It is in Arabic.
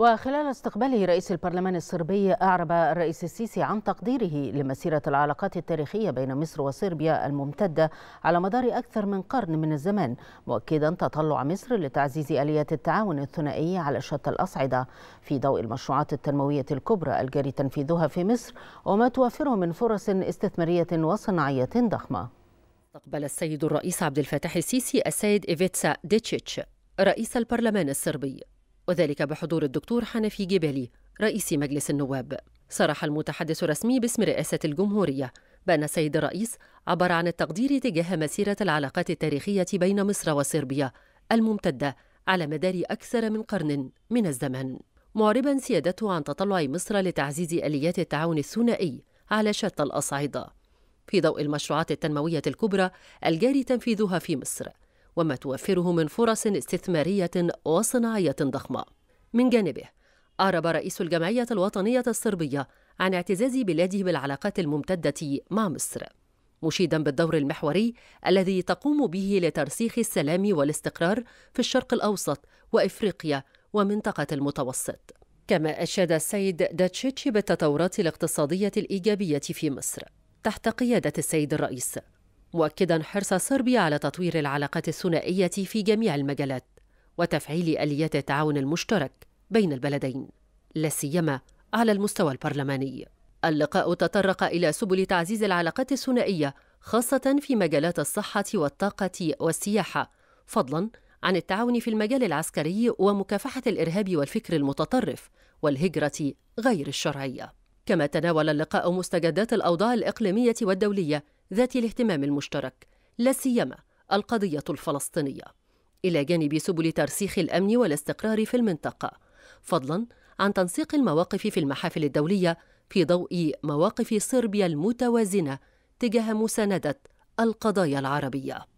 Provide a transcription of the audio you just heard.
وخلال استقباله رئيس البرلمان الصربي أعرب الرئيس السيسي عن تقديره لمسيرة العلاقات التاريخية بين مصر وصربيا الممتدة على مدار أكثر من قرن من الزمان مؤكدا تطلع مصر لتعزيز آليات التعاون الثنائي على شتى الأصعدة في ضوء المشروعات التنموية الكبرى الجاري تنفيذها في مصر وما توفره من فرص استثمارية وصناعية ضخمة استقبل السيد الرئيس عبد الفتاح السيسي السيد إيفيتسا ديتشيتش رئيس البرلمان الصربي وذلك بحضور الدكتور حنفي جبالي رئيس مجلس النواب صرح المتحدث الرسمي باسم رئاسة الجمهورية بأن السيد الرئيس عبر عن التقدير تجاه مسيرة العلاقات التاريخية بين مصر وصربيا الممتدة على مدار أكثر من قرن من الزمن معربا سيادته عن تطلع مصر لتعزيز آليات التعاون الثنائي على شتى الأصعدة في ضوء المشروعات التنموية الكبرى الجاري تنفيذها في مصر وما توفره من فرص استثمارية وصناعية ضخمة. من جانبه، أعرب رئيس الجمعية الوطنية الصربية عن اعتزاز بلاده بالعلاقات الممتدة مع مصر، مشيدا بالدور المحوري الذي تقوم به لترسيخ السلام والاستقرار في الشرق الأوسط وإفريقيا ومنطقة المتوسط. كما أشاد السيد داتشيتشي بالتطورات الاقتصادية الإيجابية في مصر تحت قيادة السيد الرئيس مؤكدا حرص صربيا على تطوير العلاقات الثنائية في جميع المجالات وتفعيل آليات التعاون المشترك بين البلدين لا سيما على المستوى البرلماني. اللقاء تطرق إلى سبل تعزيز العلاقات الثنائية خاصة في مجالات الصحة والطاقة والسياحة فضلا عن التعاون في المجال العسكري ومكافحة الإرهاب والفكر المتطرف والهجرة غير الشرعية. كما تناول اللقاء مستجدات الأوضاع الإقليمية والدولية ذات الاهتمام المشترك لا سيما القضية الفلسطينية إلى جانب سبل ترسيخ الأمن والاستقرار في المنطقة فضلا عن تنسيق المواقف في المحافل الدولية في ضوء مواقف صربيا المتوازنة تجاه مساندة القضايا العربية